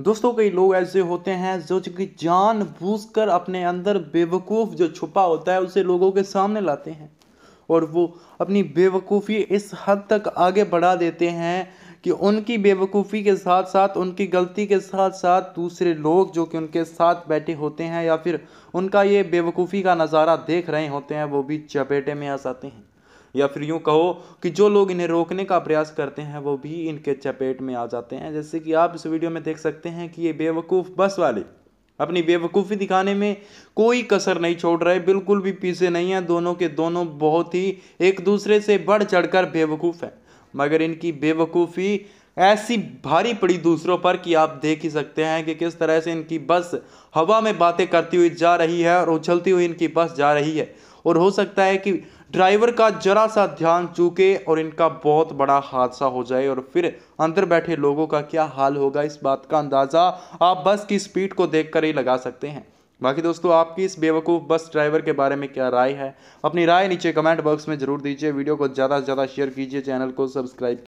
दोस्तों कई लोग ऐसे होते हैं जो कि जान कर अपने अंदर बेवकूफ़ जो छुपा होता है उसे लोगों के सामने लाते हैं और वो अपनी बेवकूफ़ी इस हद तक आगे बढ़ा देते हैं कि उनकी बेवकूफ़ी के साथ साथ उनकी गलती के साथ साथ दूसरे लोग जो कि उनके साथ बैठे होते हैं या फिर उनका ये बेवकूफ़ी का नज़ारा देख रहे होते हैं वो भी चपेटे में आ जाते हैं या फिर यूँ कहो कि जो लोग इन्हें रोकने का प्रयास करते हैं वो भी इनके चपेट में आ जाते हैं जैसे कि आप इस वीडियो में देख सकते हैं कि ये बेवकूफ़ बस वाले अपनी बेवकूफ़ी दिखाने में कोई कसर नहीं छोड़ रहे बिल्कुल भी पीछे नहीं है दोनों के दोनों बहुत ही एक दूसरे से बढ़ चढ़कर बेवकूफ़ हैं मगर इनकी बेवकूफ़ी ऐसी भारी पड़ी दूसरों पर कि आप देख ही सकते हैं कि किस तरह से इनकी बस हवा में बातें करती हुई जा रही है और उछलती हुई इनकी बस जा रही है और हो सकता है कि ड्राइवर का जरा सा ध्यान चूके और इनका बहुत बड़ा हादसा हो जाए और फिर अंदर बैठे लोगों का क्या हाल होगा इस बात का अंदाज़ा आप बस की स्पीड को देख कर ही लगा सकते हैं बाकी दोस्तों आपकी इस बेवकूफ़ बस ड्राइवर के बारे में क्या राय है अपनी राय नीचे कमेंट बॉक्स में जरूर दीजिए वीडियो को ज़्यादा से ज़्यादा शेयर कीजिए चैनल को सब्सक्राइब